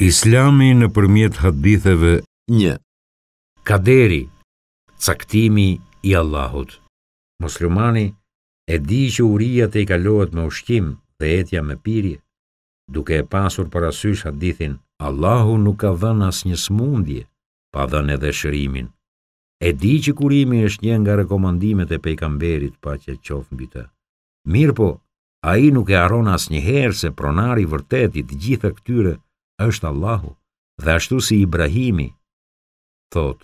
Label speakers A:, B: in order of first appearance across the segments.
A: Islami në përmjet haditheve një Kaderi, caktimi i Allahut Moslumani e di që uria të i kalohet me ushkim dhe etja me piri Duke e pasur për asysh hadithin Allahu nuk ka dhën as një smundje Pa dhën edhe shërimin E di që kurimi është një nga rekomandimet e pejkamberit Pa që të qofën bita Mirë po, a i nuk e aron as një herë Se pronari vërtetit gjitha këtyre është Allahu, dhe ashtu si Ibrahimi, thot,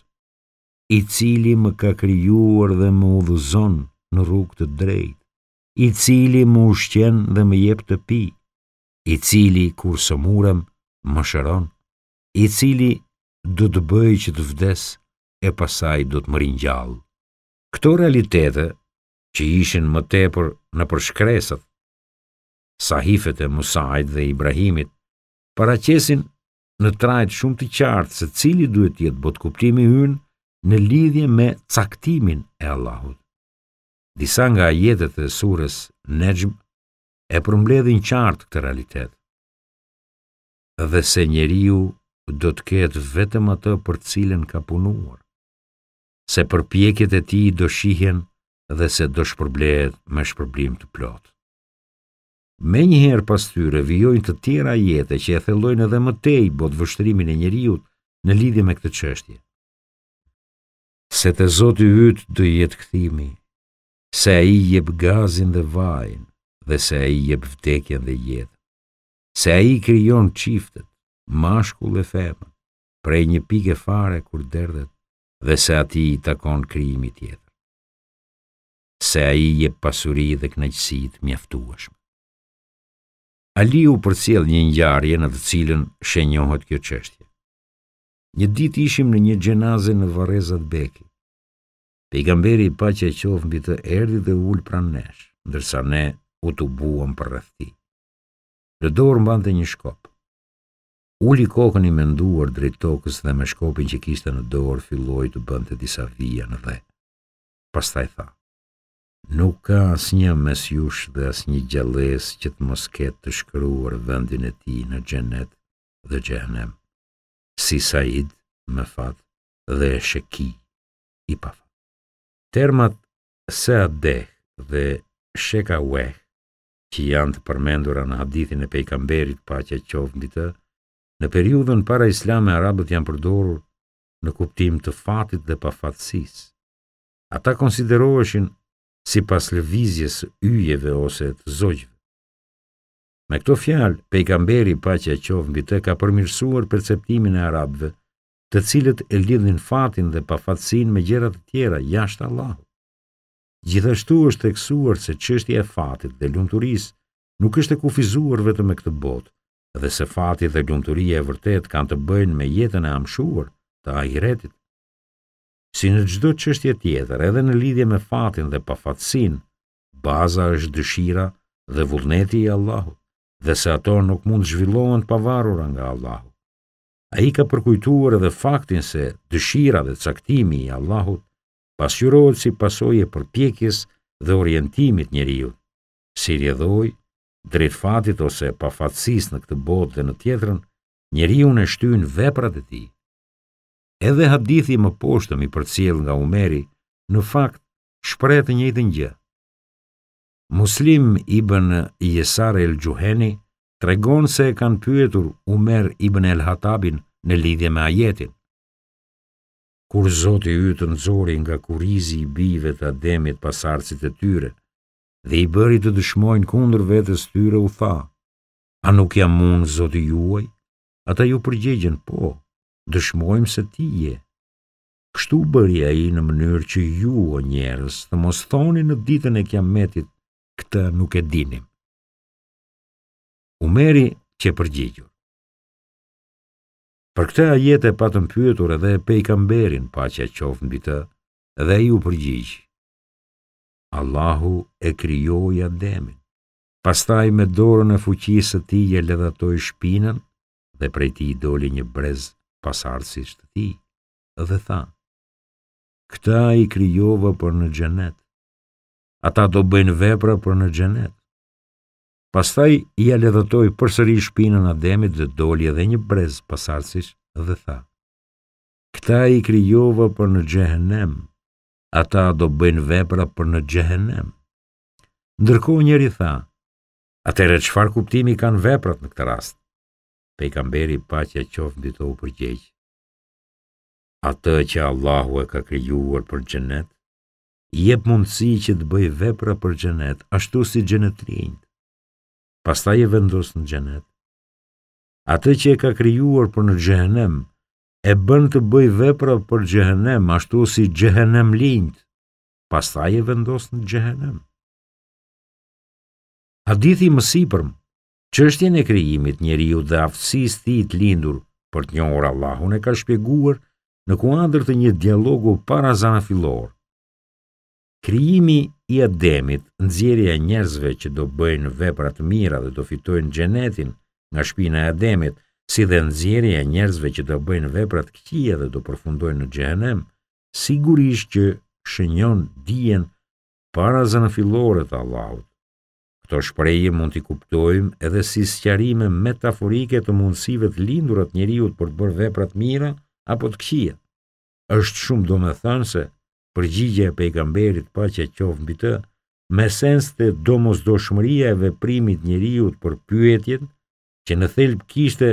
A: i cili më ka kryuar dhe më udhëzon në rrug të drejt, i cili më ushqen dhe më jep të pi, i cili kur së murem më shëron, i cili do të bëj që të vdes e pasaj do të më rinjallë. Këto realitete që ishin më tepër në përshkresat, sahifet e Musajt dhe Ibrahimit, paraqesin në trajt shumë të qartë se cili duhet të jetë botkuptimi kuptimi i hyn në lidhje me caktimin e Allahut. Disa nga ajetet e surrës Nexm e përmbledhin qartë këtë realitet. Dhe se njeriu do të ketë vetëm atë për të cilën ka punuar, se përpjekjet e tij do shihen dhe se do shpërblehet me shpërblim të plotë. Me njëherë pas tyre, vjojnë të tjera jetë që e thellojnë edhe më tej botë vështrimin e njeriut në lidhje me këtë qështje. Se të zotë i ytë dë jetë këthimi, se a i jebë gazin dhe vajin, dhe se a i jebë vdekjen dhe jetë, se a i kryon qiftet, mashku dhe femën, prej një pike fare kur derdhet, dhe se ati i takon kryimi tjetër. Se a i jebë pasuri dhe knajqësit mjaftuashme. Ali u përcjell një ngjarje në të cilën shenjohet kjo çështje. Një ditë ishim në një xhenaze në Varrezat Beki. Pejgamberi i paqja e qof mbi të erdhi dhe ul pranë nesh, ndërsa ne u tubuam për rreth tij. Në dorë mbante një shkop. Uli kokën i menduar drejt tokës dhe me shkopin që kishte në dorë filloi të bënte disa vija në dhe. Pastaj tha: Nuk ka as një mes jush dhe as një gjales që të mos ketë të shkruar vendin e ti në gjenet dhe gjenem. Si sa id, me fat, dhe sheki, i pa fat. Termat se adeh dhe sheka weh, që janë të përmendura në hadithin e pejkamberit pa që qovën bitë, në periudën para islam e arabët janë përdorur në kuptim të fatit dhe pa fatësis. Ata konsideroheshin si pas lëvizjes yjeve ose të zogjve. Me këto fjalë, pejgamberi pa që e qovë mbi të ka përmirësuar perceptimin e arabëve, të cilët e lidhin fatin dhe pa fatësin me gjerat të tjera, jashtë Allah. Gjithashtu është teksuar se qështje e fatit dhe lumëturis nuk është e kufizuar vetë me këtë botë, dhe se fatit dhe lumëturia e vërtet kanë të bëjnë me jetën e amshuar të ahiretit si në gjdo qështje tjetër, edhe në lidhje me fatin dhe fatësin, baza është dëshira dhe vullneti i Allahu, dhe se ato nuk mund zhvillohen pavarur nga Allahu. A i ka përkujtuar edhe faktin se dëshira dhe caktimi i Allahut pasjurohet si pasoje për pjekjes dhe orientimit njeriu, si rjedhoj, drejt fatit ose fatësis në këtë bot dhe në tjetërën, njeriu në shtyn veprat e ti. Edhe hadithi më poshtëm i përcjell nga Umeri, në fakt, shpreh të njëjtën gjë. Muslim ibn Yesar el-Juheni tregon se e kanë pyetur Umer ibn el-Hatabin në lidhje me ajetin. Kur Zoti në zori nga kurizi i bijve të Ademit pasardhësit e tyre dhe i bëri të dëshmojnë kundër vetes tyre u tha: "A nuk jam unë Zoti juaj?" Ata ju përgjigjen: "Po." dëshmojmë se ti je. Kështu bëri a i në mënyrë që ju o njerës të mos thoni në ditën e kja metit, këta nuk e dinim. Umeri që përgjigju Për këta jetë e patën pyetur edhe e pej kamberin pa që e qofë në bitë dhe ju përgjigjë. Allahu e kryoj ademin, pastaj me dorën e fuqisë të ti e ledhatoj shpinën dhe prej ti i doli një brezë pasardhësish të dhe tha Këta i krijova për në xhenet. Ata do bëjnë vepra për në xhenet. Pastaj ia ledhatoi përsëri shpinën e Ademit dhe doli edhe një brez pasardhësish dhe tha Këta i krijova për në gjenem, Ata do bëjnë vepra për në gjenem. Ndërkohë njëri tha Atëherë çfarë kuptimi kanë veprat në këtë rast? pejgamberi pa që qof mbi të u përgjegj. Atë që Allahu e ka krijuar për xhenet, i jep mundësi që të bëj vepra për xhenet, ashtu si xhenetrin. Pastaj e vendos në xhenet. Atë që e ka krijuar për në gjenem, e bën të bëj vepra për gjenem, ashtu si gjenem lind. Pastaj e vendos në gjenem. Hadithi më sipër Çështjen e krijimit njeriu dhe aftësisë të të lindur për të njohur Allahun e ka shpjeguar në kuadër të një dialogu para zanafillor. Krijimi i Ademit, nxjerrja e njerëzve që do bëjnë vepra të mira dhe do fitojnë xhenetin nga shpina e Ademit, si dhe nxjerrja e njerëzve që do bëjnë vepra të këqija dhe do përfundojnë në xhenem, sigurisht që shënjon dijen para zanafillorëve të Allahut. Këto shprehje mund t'i kuptojmë edhe si sqarime metaforike të mundësive të lindurat të për të bërë vepra të mira apo të këqija. Është shumë domethënë se përgjigjja e pejgamberit paqja qof mbi të, me sens të domosdoshmëria e veprimit të për pyetjet që në thelb kishte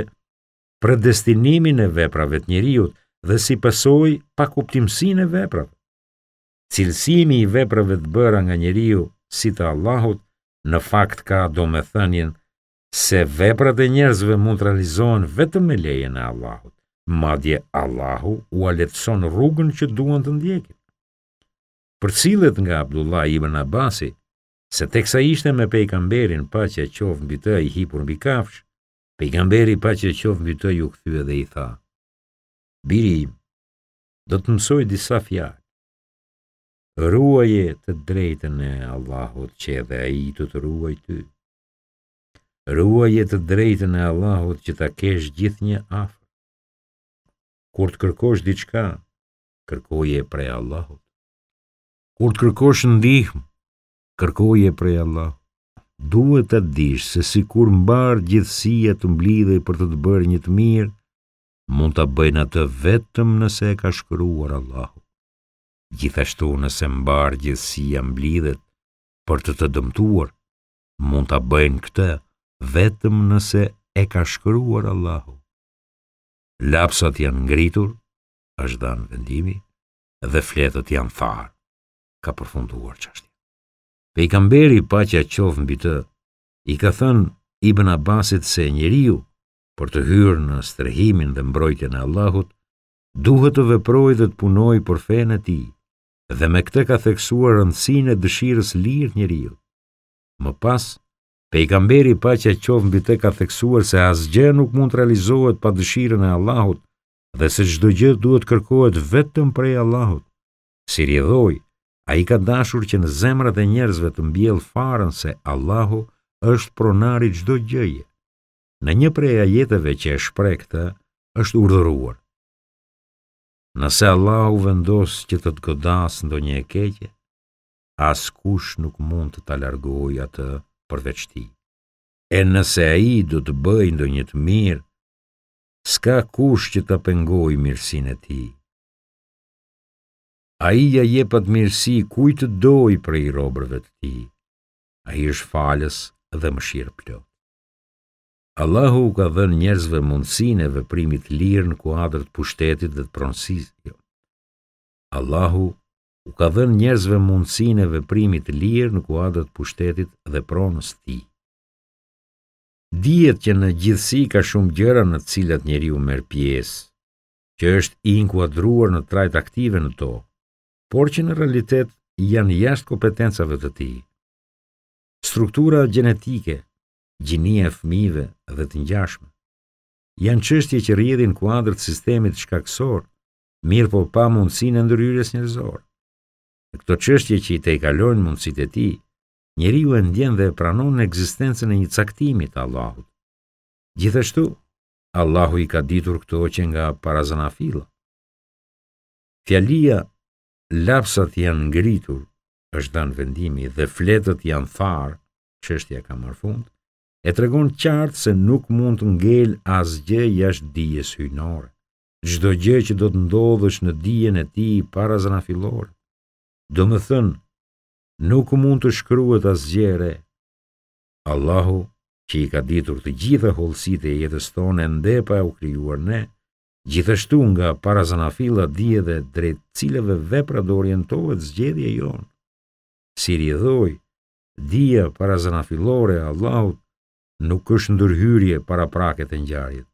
A: predestinimin e veprave të njerëzit dhe si pësoj pa kuptimsinë e veprave. Cilësimi i veprave të bëra nga njeriu si të Allahut në fakt ka do me thënjen se veprat e njerëzve mund të realizohen vetëm me lejen e Allahut, madje Allahu u aletëson rrugën që duan të ndjekin. Për cilët nga Abdullah Ibn Abasi, se teksa ishte me pejkamberin pa që e qovë mbi të i hipur mbi kafsh, pejkamberi pa që e qovë mbi të ju këthyve dhe i tha, Biri do të mësoj disa fjarë, ruaje të drejtën e Allahot që edhe a i të të ruaj ty. Ruaje të drejtën e Allahot që ta kesh gjithë një afrë. Kur të kërkosh diçka, kërkoje prej Allahot. Kur të kërkosh ndihmë, kërkoje prej Allahot. Duhet të dish se si kur mbarë gjithësia të mblidhej për të të bërë një të mirë, mund të bëjnë atë vetëm nëse e ka shkruar Allahot gjithashtu nëse mbarë gjithësi jam blidhet, për të të dëmtuar, mund të bëjnë këtë, vetëm nëse e ka shkruar Allahu. Lapsat janë ngritur, është dhanë vendimi, dhe fletët janë tharë, ka përfunduar qashti. Pe i kamberi pa që a qovë mbi të, i ka thënë Ibn Abbasit se njeriu, për të hyrë në strehimin dhe mbrojtje në Allahut, duhet të veproj dhe të punoj për fene ti dhe me këtë ka theksuar rëndësinë e dëshirës lirë njeriu. Më pas, pejgamberi paqja qof mbi të ka theksuar se asgjë nuk mund të realizohet pa dëshirën e Allahut dhe se çdo gjë duhet kërkohet vetëm prej Allahut. Si a ai ka dashur që në zemrat e njerëzve të mbjellë farën se Allahu është pronari çdo gjëje. Në një prej ajeteve që e shpreh këtë, është urdhëruar Nëse Allah u vendosë që të të godasë ndo një ekeqe, as kush nuk mund të të largohi atë përveçti. E nëse a i du të bëj ndo një të mirë, s'ka kush që të pëngohi mirësin e ti. A i ja jepat mirësi kuj të doj për i robërve të ti, a i është falës dhe më shirë plëvë. Allahu u ka dhenë njerëzve mundësin e vëprimit lirë në kuadrët pushtetit dhe të pronsis. Jo. Allahu u ka dhenë njerëzve mundësin e vëprimit lirë në kuadrët pushtetit dhe pronës ti. Dijet që në gjithësi ka shumë gjëra në cilat njeri u merë pjesë, që është inkuadruar në trajt aktive në to, por që në realitet janë jashtë kompetencave të ti. Struktura genetike, gjinia e fëmijëve dhe të ngjashme. Janë çështje që rrjedhin kuadrin e sistemit shkaksor, mirë po pa mundësinë ndryrjes njerëzor. Në këto çështje që i tejkalojnë mundësitë e tij, njeriu e ndjen dhe e pranon ekzistencën e një caktimi të Allahut. Gjithashtu, Allahu i ka ditur këto që nga parazanafilla. Fjalia lapsat janë ngritur, është dhënë vendimi dhe fletët janë tharë, çështja ka marr fund e tregon qartë se nuk mund të ngel asgjë jashtë dijes hyjnore. Çdo gjë që do të ndodhësh në dijen e tij para zanafillor. thënë, nuk mund të shkruhet asgjë re. Allahu që i ka ditur të gjitha hollësit e jetës tonë e ndepa u krijuar ne, gjithashtu nga para zanafilla dije dhe drejt cilëve vepra do orientohet zgjedhja jonë. Si rjedhoj, dija para zanafillore Allahut nuk është ndërhyrje para praket e njarjet.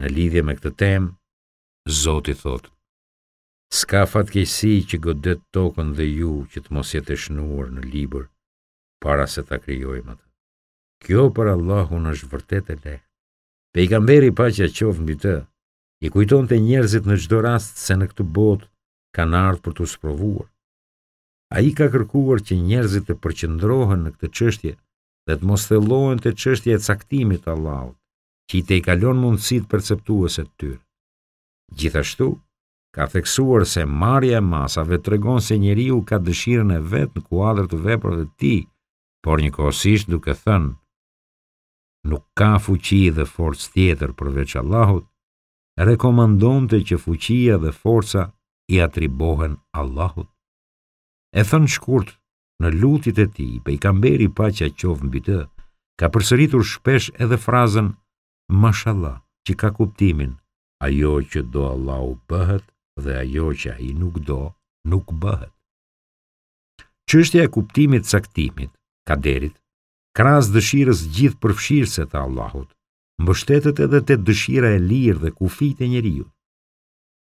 A: Në lidhje me këtë tem, Zoti thotë, Ska fat që godet tokën dhe ju që të mos jetë shnuar në liber, para se ta kryojmë atë. Kjo për Allahun është vërtet e le. Pejgamberi pa që a qovë mbi të, i kujton të njerëzit në gjdo rast se në këtë bot kanë ardhë për të sprovuar. A i ka kërkuar që njerëzit të përqëndrohen në këtë qështje, dhe të mos thellohen të qështje e caktimit Allahut, që i te i kalon mundësit perceptuese të tyrë. Gjithashtu, ka theksuar se marja e masave të regon se njeri u ka dëshirën e vetë në kuadrë të veprave dhe ti, por një duke thënë, nuk ka fuqi dhe forcë tjetër përveç Allahut, rekomandonte të që fuqia dhe forca i atribohen Allahut. E thënë shkurt, në lutit e ti, pe i kamberi pa që a qovë mbi të, ka përsëritur shpesh edhe frazën, mashallah, që ka kuptimin, ajo që do Allah u bëhet dhe ajo që a i nuk do, nuk bëhet. Qështja e kuptimit saktimit, kaderit, kras dëshirës gjithë përfshirëse të Allahut, mbështetet edhe të dëshira e lirë dhe kufit e njeriu.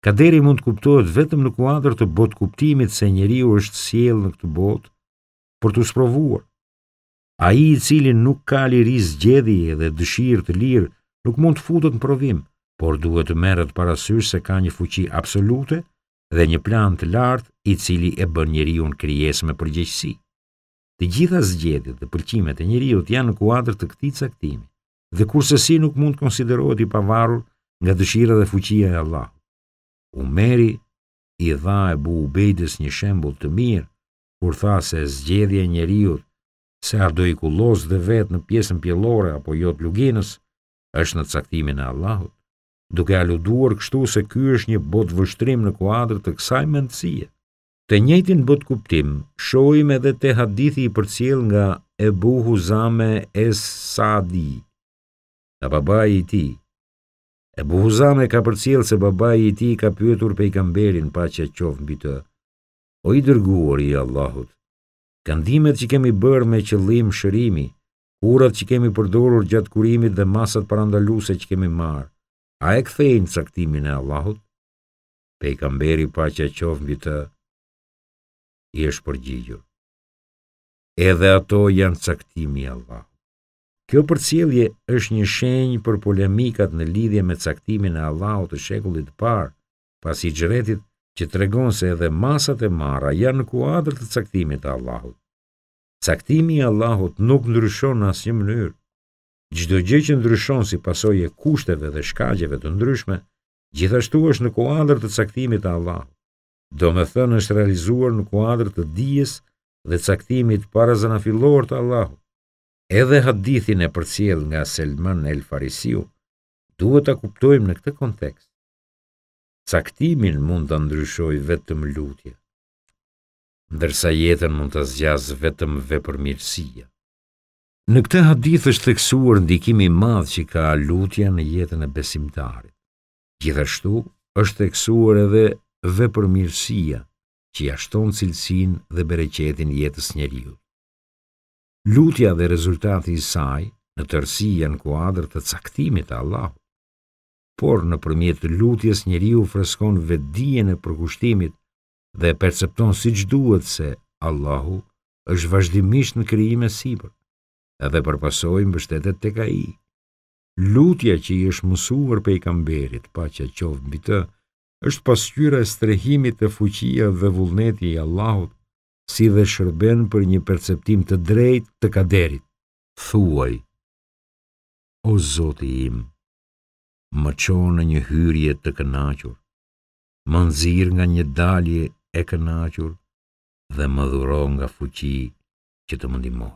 A: Kaderi mund kuptohet vetëm në kuadrë të botë kuptimit se njeriu është siel në këtë botë për të sprovuar. A i cili nuk ka liri zgjedhje dhe dëshirë të lirë, nuk mund të futët në provim, por duhet të merët parasysh se ka një fuqi absolute dhe një plan të lartë i cili e bën njëri unë kryes me përgjeqësi. Të gjitha zgjedhjet dhe përqimet e njëri unë janë në kuadrë të këti caktimi, dhe kurse si nuk mund konsiderohet i pavarur nga dëshira dhe fuqia e Allah. meri i dha e bu ubejdes një shembul të mirë kur tha se zgjedhje njeriut, se a do i kulos dhe vet në pjesën pjellore apo jot luginës, është në caktimin e Allahut, duke aluduar kështu se ky është një bot vështrim në kuadrë të kësaj mendësie. Të njëjtin bot kuptim, shohim edhe te hadithi i përcjell nga Ebu Huzame es Sadi, nga babai i tij. Ebu Huzame ka përcjell se babai i tij ka pyetur pejgamberin paqja qof mbi të, O i dërguar i Allahut, këndimet që kemi bërë me qëllim shërimi, urat që kemi përdorur gjatë kurimit dhe masat parandaluse që kemi marë, a e këthejnë caktimin e Allahut? Pe i kamberi pa që e qofën bë të, i është përgjigjur. Edhe ato janë caktimi e Allahut. Kjo për cilje është një shenjë për polemikat në lidhje me caktimin e Allahut të shekullit parë, pas i gjëretit që të regon se edhe masat e mara janë në kuadrë të caktimit të Allahut. Caktimi i Allahut nuk ndryshon në asë një mënyrë. Gjdo gjë që ndryshon si pasoj e kushteve dhe shkagjeve të ndryshme, gjithashtu është në kuadrë të caktimit të Allahut. Do me thënë është realizuar në kuadrë të dijes dhe caktimit para zëna të Allahut. Edhe hadithin e përcjell nga Selman el Farisiu, duhet ta kuptojmë në këtë kontekst. Saktimin mund të ndryshoj vetëm lutja, ndërsa jetën mund të zgjaz vetëm vepërmirësia. Në këtë hadith është theksuar ndikimi i madh që ka lutja në jetën e besimtarit. Gjithashtu është theksuar edhe vepërmirësia që ja shton cilësinë dhe bereqetin jetës njeriu. Lutja dhe rezultati i saj në tërësi janë kuadrë të caktimit të Allahut por në përmjet lutjes njeri u freskon vetë dijen e përkushtimit dhe percepton si që duhet se Allahu është vazhdimisht në kryime sipër edhe përpasojmë bështetet të ka i. Lutja që i është mësuar pe i kamberit, pa që qovë mbi të, është pasqyra e strehimit e fuqia dhe vullneti i Allahut, si dhe shërben për një perceptim të drejt të kaderit. Thuaj, o Zotë imë, më qonë në një hyrje të kënachur, më nëzirë nga një dalje e kënachur dhe më dhuro nga fuqi që të mundimoj.